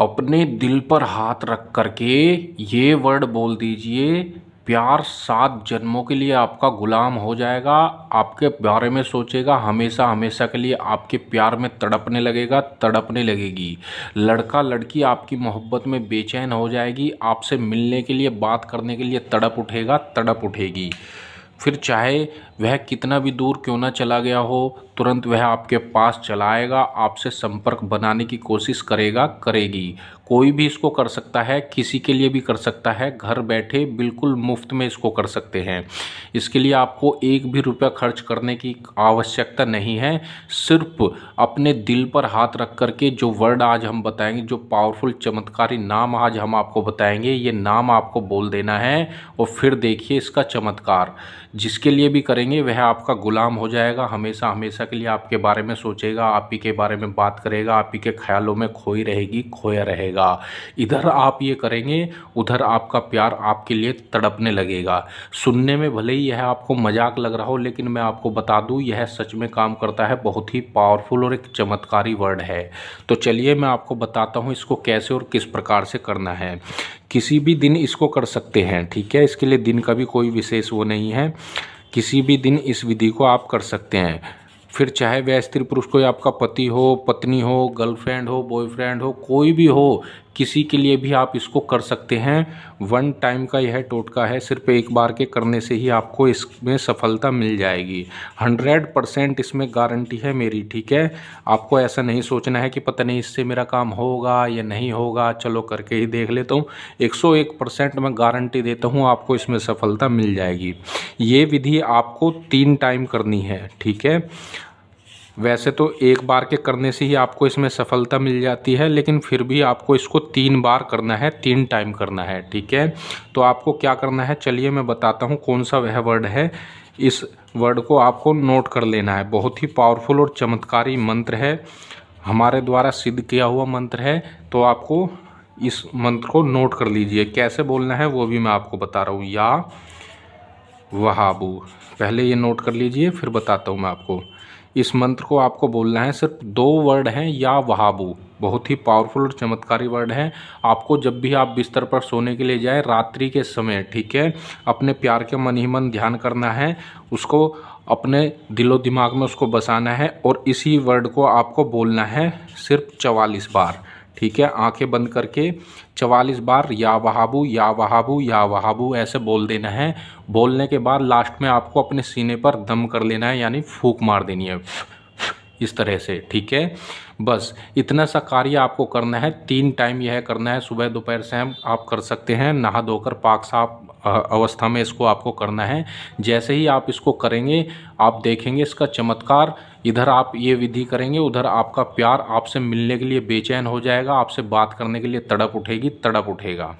अपने दिल पर हाथ रख करके ये वर्ड बोल दीजिए प्यार सात जन्मों के लिए आपका गुलाम हो जाएगा आपके बारे में सोचेगा हमेशा हमेशा के लिए आपके प्यार में तड़पने लगेगा तड़पने लगेगी लड़का लड़की आपकी मोहब्बत में बेचैन हो जाएगी आपसे मिलने के लिए बात करने के लिए तड़प उठेगा तड़प उठेगी फिर चाहे वह कितना भी दूर क्यों ना चला गया हो तुरंत वह आपके पास चला आएगा आपसे संपर्क बनाने की कोशिश करेगा करेगी कोई भी इसको कर सकता है किसी के लिए भी कर सकता है घर बैठे बिल्कुल मुफ्त में इसको कर सकते हैं इसके लिए आपको एक भी रुपया खर्च करने की आवश्यकता नहीं है सिर्फ अपने दिल पर हाथ रख कर के जो वर्ड आज हम बताएंगे जो पावरफुल चमत्कारी नाम आज हम आपको बताएंगे ये नाम आपको बोल देना है और फिर देखिए इसका चमत्कार जिसके लिए भी करेंगे वह आपका ग़ुलाम हो जाएगा हमेशा हमेशा के लिए आपके बारे में सोचेगा आप ही के बारे में बात करेगा आप ही के ख्यालों में खोई रहेगी खोया रहेगा इधर आप ये करेंगे उधर आपका प्यार आपके लिए तड़पने लगेगा सुनने में भले ही यह आपको मजाक लग रहा हो लेकिन मैं आपको बता दूँ यह सच में काम करता है बहुत ही पावरफुल और एक चमत्कारी वर्ड है तो चलिए मैं आपको बताता हूँ इसको कैसे और किस प्रकार से करना है किसी भी दिन इसको कर सकते हैं ठीक है इसके लिए दिन का भी कोई विशेष वो नहीं है किसी भी दिन इस विधि को आप कर सकते हैं फिर चाहे वह स्त्री पुरुष कोई आपका पति हो पत्नी हो गर्लफ्रेंड हो बॉयफ्रेंड हो कोई भी हो किसी के लिए भी आप इसको कर सकते हैं वन टाइम का यह टोटका है सिर्फ एक बार के करने से ही आपको इसमें सफलता मिल जाएगी हंड्रेड परसेंट इसमें गारंटी है मेरी ठीक है आपको ऐसा नहीं सोचना है कि पता नहीं इससे मेरा काम होगा या नहीं होगा चलो करके ही देख लेता हूँ एक सौ एक परसेंट मैं गारंटी देता हूँ आपको इसमें सफलता मिल जाएगी ये विधि आपको तीन टाइम करनी है ठीक है वैसे तो एक बार के करने से ही आपको इसमें सफलता मिल जाती है लेकिन फिर भी आपको इसको तीन बार करना है तीन टाइम करना है ठीक है तो आपको क्या करना है चलिए मैं बताता हूँ कौन सा वह वर्ड है इस वर्ड को आपको नोट कर लेना है बहुत ही पावरफुल और चमत्कारी मंत्र है हमारे द्वारा सिद्ध किया हुआ मंत्र है तो आपको इस मंत्र को नोट कर लीजिए कैसे बोलना है वो भी मैं आपको बता रहा हूँ या वहाबू पहले ये नोट कर लीजिए फिर बताता हूँ मैं आपको इस मंत्र को आपको बोलना है सिर्फ दो वर्ड हैं या वहाबू बहुत ही पावरफुल और चमत्कारी वर्ड है आपको जब भी आप बिस्तर पर सोने के लिए जाए रात्रि के समय ठीक है अपने प्यार के मन ही मन ध्यान करना है उसको अपने दिलो दिमाग में उसको बसाना है और इसी वर्ड को आपको बोलना है सिर्फ चवालीस बार ठीक है आंखें बंद करके चवालीस बार या वहाबू या वहाबू या वहाबू ऐसे बोल देना है बोलने के बाद लास्ट में आपको अपने सीने पर दम कर लेना है यानी फूक मार देनी है इस तरह से ठीक है बस इतना सा कार्य आपको करना है तीन टाइम यह करना है सुबह दोपहर शाम आप कर सकते हैं नहा धोकर पाक साफ अवस्था में इसको आपको करना है जैसे ही आप इसको करेंगे आप देखेंगे इसका चमत्कार इधर आप ये विधि करेंगे उधर आपका प्यार आपसे मिलने के लिए बेचैन हो जाएगा आपसे बात करने के लिए तड़प उठेगी तड़प उठेगा